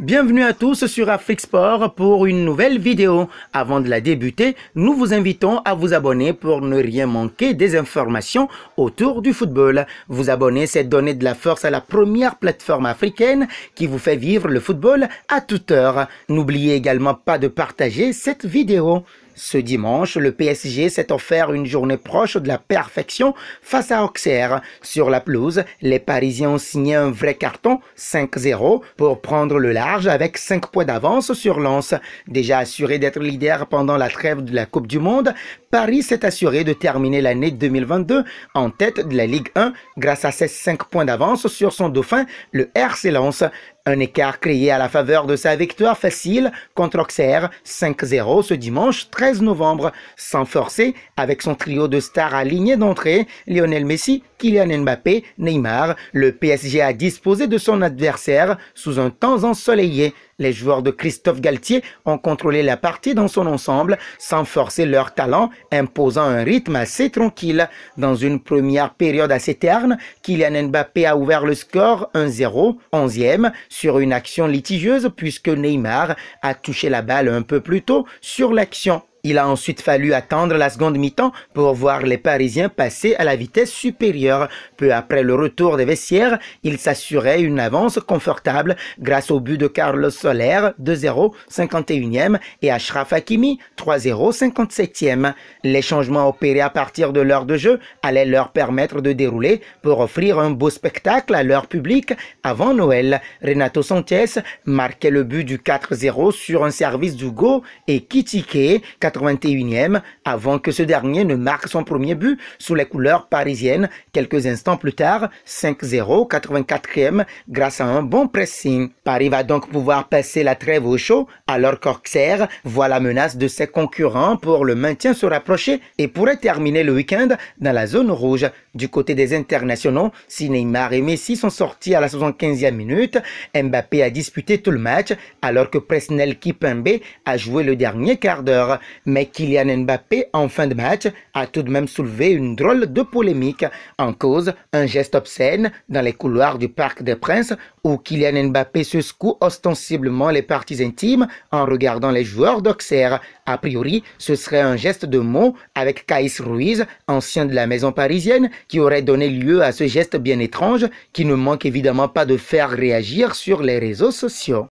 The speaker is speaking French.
Bienvenue à tous sur Afrique Sport pour une nouvelle vidéo. Avant de la débuter, nous vous invitons à vous abonner pour ne rien manquer des informations autour du football. Vous abonner, c'est donner de la force à la première plateforme africaine qui vous fait vivre le football à toute heure. N'oubliez également pas de partager cette vidéo. Ce dimanche, le PSG s'est offert une journée proche de la perfection face à Auxerre. Sur la pelouse, les Parisiens ont signé un vrai carton 5-0 pour prendre le large avec 5 points d'avance sur Lens. Déjà assuré d'être leader pendant la trêve de la Coupe du Monde, Paris s'est assuré de terminer l'année 2022 en tête de la Ligue 1 grâce à ses 5 points d'avance sur son dauphin, le RC Lens. Un écart créé à la faveur de sa victoire facile contre Auxerre 5-0 ce dimanche 13 novembre, sans forcer avec son trio de stars alignés d'entrée, Lionel Messi, Kylian Mbappé, Neymar, le PSG a disposé de son adversaire sous un temps ensoleillé. Les joueurs de Christophe Galtier ont contrôlé la partie dans son ensemble sans forcer leur talent, imposant un rythme assez tranquille. Dans une première période assez terne, Kylian Mbappé a ouvert le score 1-0, 11e, sur une action litigieuse puisque Neymar a touché la balle un peu plus tôt sur l'action il a ensuite fallu attendre la seconde mi-temps pour voir les Parisiens passer à la vitesse supérieure. Peu après le retour des vestiaires, ils s'assuraient une avance confortable grâce au but de Carlos Soler 2-0 51e et Ashraf Hakimi 3-0 57e. Les changements opérés à partir de l'heure de jeu allaient leur permettre de dérouler pour offrir un beau spectacle à leur public avant Noël. Renato Sanches marquait le but du 4-0 sur un service d'Hugo et Kitike e avant que ce dernier ne marque son premier but sous les couleurs parisiennes quelques instants plus tard, 5-0, 84e, grâce à un bon pressing. Paris va donc pouvoir passer la trêve au chaud alors qu'Auxerre voit la menace de ses concurrents pour le maintien se rapprocher et pourrait terminer le week-end dans la zone rouge. Du côté des internationaux, si et Messi sont sortis à la 75e minute, Mbappé a disputé tout le match alors que Presnel Kipembe a joué le dernier quart d'heure mais Kylian Mbappé, en fin de match, a tout de même soulevé une drôle de polémique. En cause, un geste obscène dans les couloirs du Parc des Princes où Kylian Mbappé se secoue ostensiblement les parties intimes en regardant les joueurs d'Auxerre. A priori, ce serait un geste de mot avec Caïs Ruiz, ancien de la maison parisienne, qui aurait donné lieu à ce geste bien étrange qui ne manque évidemment pas de faire réagir sur les réseaux sociaux.